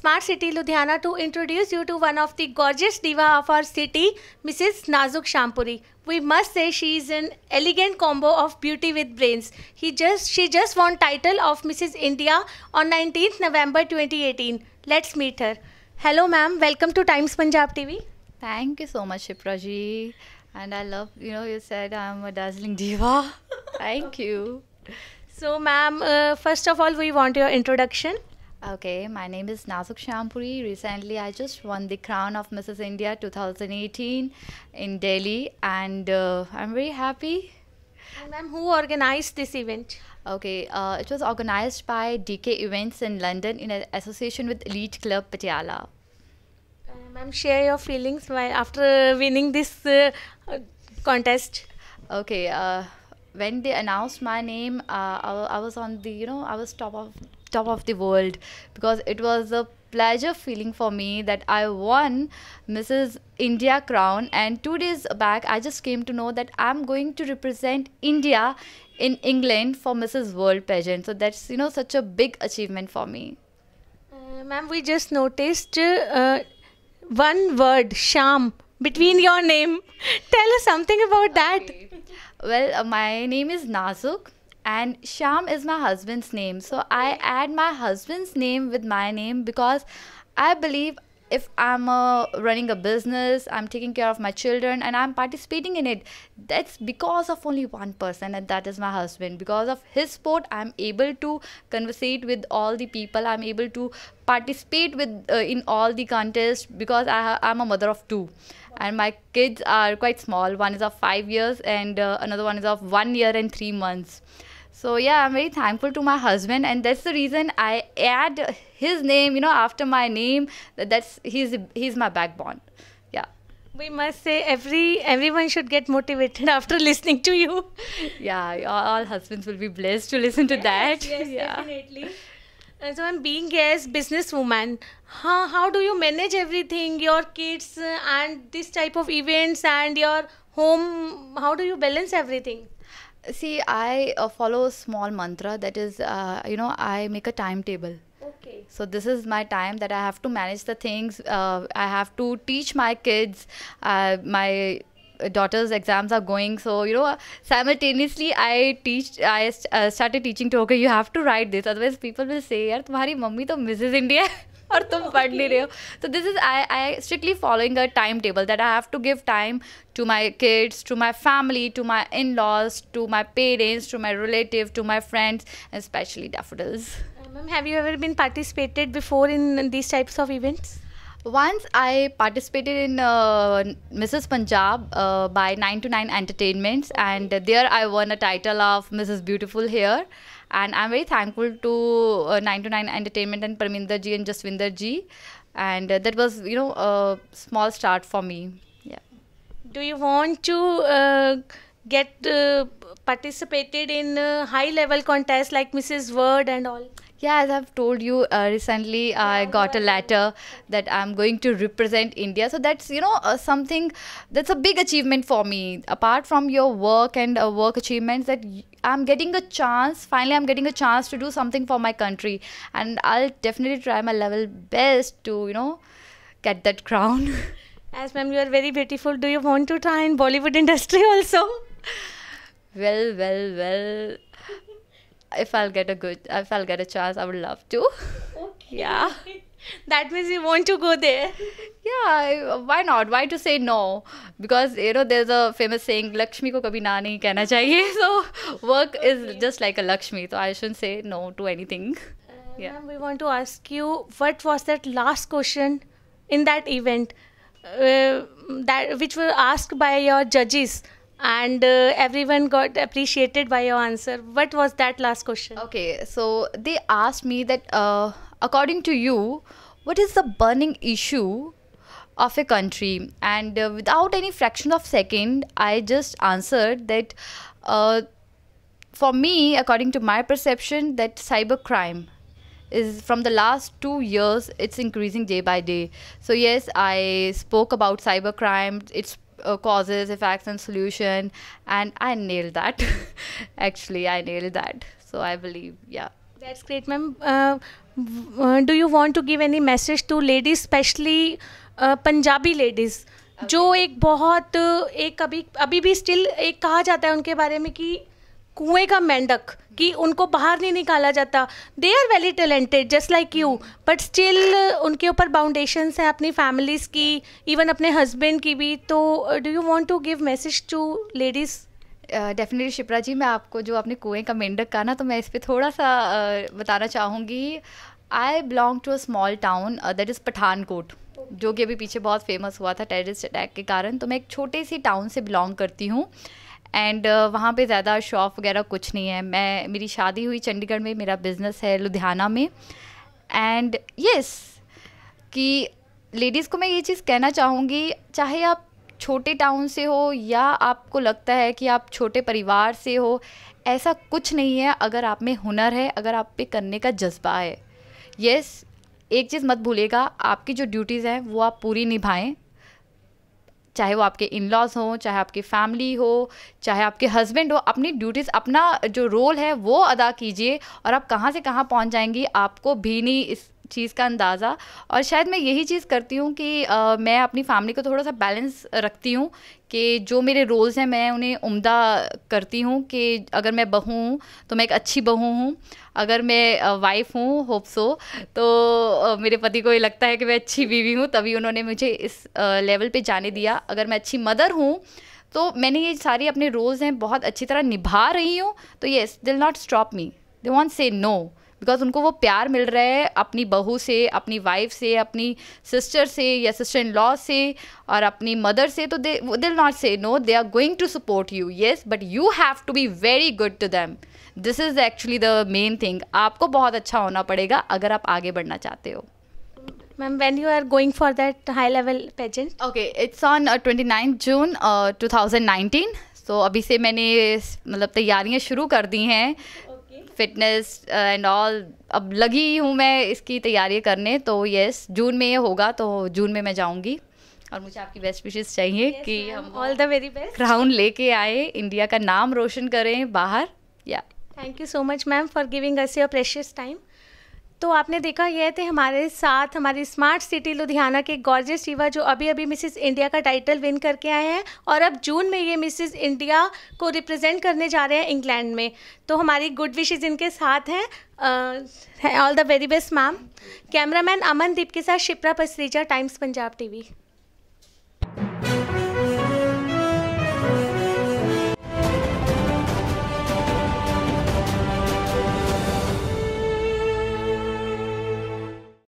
Smart City Ludhiana to introduce you to one of the gorgeous diva of our city, Mrs. Nazuk Shampuri. We must say she is an elegant combo of beauty with brains. He just she just won title of Mrs. India on 19th November 2018. Let's meet her. Hello ma'am, welcome to Times Punjab TV. Thank you so much Shipra ji. And I love, you know, you said I'm a dazzling diva. Thank you. So ma'am, uh, first of all we want your introduction. Okay, my name is Nazuk Shampuri. Recently, I just won the crown of Mrs. India 2018 in Delhi, and uh, I'm very happy. And ma'am, who organized this event? Okay, uh, it was organized by DK Events in London in association with Elite Club Patiala. Uh, ma'am, share your feelings while after winning this uh, uh, contest. Okay, uh, when they announced my name, I, I was on the you know I was top of top of the world because it was a pleasure feeling for me that I won Mrs. India crown and 2 days back I just came to know that I'm going to represent India in England for Mrs. World pageant so that's you know such a big achievement for me uh, ma'am we just noticed uh, one word sham between your name tell us something about okay. that well uh, my name is Nazuk and Sham is my husband's name. So I add my husband's name with my name because I believe if I'm uh, running a business, I'm taking care of my children, and I'm participating in it, that's because of only one person, and that is my husband. Because of his support, I'm able to conversate with all the people. I'm able to participate with uh, in all the contests because I am a mother of two, and my kids are quite small. One is of five years, and uh, another one is of one year and three months so yeah i'm very thankful to my husband and that's the reason i add his name you know after my name that's he's he's my backbone yeah we must say every everyone should get motivated after listening to you yeah all husbands will be blessed to listen to yes, that yes yeah. definitely and so i'm being as businesswoman how, how do you manage everything your kids uh, and this type of events and your home how do you balance everything See, I uh, follow a small mantra that is, uh, you know, I make a timetable. Okay. So this is my time that I have to manage the things. Uh, I have to teach my kids, uh, my daughter's exams are going so you know simultaneously i teach i uh, started teaching to okay you have to write this otherwise people will say yaar tumhari mummy to mrs india और तुम okay. पढ़ नहीं रहे हो तो this is I I strictly following a time table that I have to give time to my kids to my family to my in laws to my parents to my relative to my friends specially daffodils ma'am have you ever been participated before in these types of events once i participated in uh, mrs punjab uh, by 9 to 9 entertainments and there i won a title of mrs beautiful here and i'm very thankful to uh, 9 to 9 entertainment and parminder ji and jaswinder ji and uh, that was you know a small start for me yeah do you want to uh, get uh, participated in uh, high level contests like mrs word and all yeah, as I've told you uh, recently, I got a letter that I'm going to represent India. So that's you know uh, something that's a big achievement for me. Apart from your work and uh, work achievements, that I'm getting a chance. Finally, I'm getting a chance to do something for my country, and I'll definitely try my level best to you know get that crown. As ma'am, you are very beautiful. Do you want to try in Bollywood industry also? well, well, well if I'll get a good, if I'll get a chance, I would love to. Okay. yeah. That means you want to go there. Yeah, why not? Why to say no? Because you know, there's a famous saying, "Lakshmi ko kabhi na nahi kehna chahiye." So work okay. is just like a Lakshmi. So I shouldn't say no to anything. Uh, yeah. Ma'am, we want to ask you, what was that last question in that event? Uh, that which was asked by your judges and uh, everyone got appreciated by your answer what was that last question okay so they asked me that uh, according to you what is the burning issue of a country and uh, without any fraction of second i just answered that uh, for me according to my perception that cyber crime is from the last two years it's increasing day by day so yes i spoke about crime. it's uh, causes, effects, and solution. And I nailed that. Actually, I nailed that. So I believe, yeah. That's great, ma'am. Uh, uh, do you want to give any message to ladies, especially uh, Punjabi ladies जो एक बहुत एक अभी अभी भी still एक कहा जाता है उनके बारे में कि कुएं का मेंढक कि उनको बाहर नहीं निकाला जाता they are very talented just like you but still उनके ऊपर बाउंडेशंस हैं अपनी फैमिलीज़ की इवन अपने हस्बैंड की भी तो do you want to give message to ladies definitely Shipra ji मैं आपको जो आपने कुएं का मेंढक कहा ना तो मैं इस पर थोड़ा सा uh, बताना चाहूँगी I belong to a small town that is Pathankot जो कि अभी पीछे बहुत फेमस हुआ था टेररिस्ट अटैक के कारण तो मैं एक छोटे सी टाउन से बिलोंग करती हूँ एंड uh, वहाँ पे ज़्यादा शॉप वगैरह कुछ नहीं है मैं मेरी शादी हुई चंडीगढ़ में मेरा बिज़नेस है लुधियाना में एंड यस yes, कि लेडीज़ को मैं ये चीज़ कहना चाहूँगी चाहे आप छोटे टाउन से हो या आपको लगता है कि आप छोटे परिवार से हो ऐसा कुछ नहीं है अगर आप में हुनर है अगर आप पे करने का जज्बा है यस yes, एक चीज़ मत भूलेगा आपकी जो ड्यूटीज़ हैं वो आप पूरी निभाएं चाहे वो आपके इन लॉज हों चाहे आपकी फैमिली हो चाहे आपके हस्बैंड हो अपनी ड्यूटीज़ अपना जो रोल है वो अदा कीजिए और आप कहाँ से कहाँ पहुँच जाएंगी आपको भी नहीं इस चीज़ का अंदाज़ा और शायद मैं यही चीज़ करती हूँ कि आ, मैं अपनी फैमिली को थोड़ा सा बैलेंस रखती हूँ कि जो मेरे रोल्स हैं मैं उन्हें उम्दा करती हूँ कि अगर मैं बहू हूँ तो मैं एक अच्छी बहू हूँ अगर मैं वाइफ हूँ होप सो तो मेरे पति को ये लगता है कि मैं अच्छी बीवी हूँ तभी उन्होंने मुझे इस लेवल पर जाने दिया अगर मैं अच्छी मदर हूँ तो मैंने ये सारे अपने रोल्स हैं बहुत अच्छी तरह निभा रही हूँ तो yes did not stop me they want say no because उनको वो प्यार मिल रहा है अपनी बहू से अपनी वाइफ से अपनी सिस्टर से या सिस्टर इन लॉ से और अपनी मदर से तो दे did not say no they are going to support you yes but you have to be very good to them this is actually the main thing आपको बहुत अच्छा होना पड़ेगा अगर आप आगे बढ़ना चाहते हो ma'am when you are going for that high level pageant okay it's on twenty ninth June two thousand nineteen तो अभी से मैंने मतलब तैयारियां शुरू कर दी हैं फिटनेस एंड ऑल अब लगी हूँ मैं इसकी तैयारी करने तो यस जून में ये होगा तो जून में मैं जाऊँगी और मुझे आपकी बेस्ट विशेष चाहिए yes, कि हम all the very best crown लेके आए इंडिया का नाम रोशन करें बाहर या thank you so much ma'am for giving us your precious time तो आपने देखा यह थे हमारे साथ हमारी स्मार्ट सिटी लुधियाना के गॉर्जियस शिवा जो अभी अभी मिसेस इंडिया का टाइटल विन करके आए हैं और अब जून में ये मिसेस इंडिया को रिप्रेजेंट करने जा रहे हैं इंग्लैंड में तो हमारी गुड विशेज़ इनके साथ हैं all the very best ma'am cameraman Amandeep के साथ शिप्रा पसरीजा टाइम्स पंजाब टीवी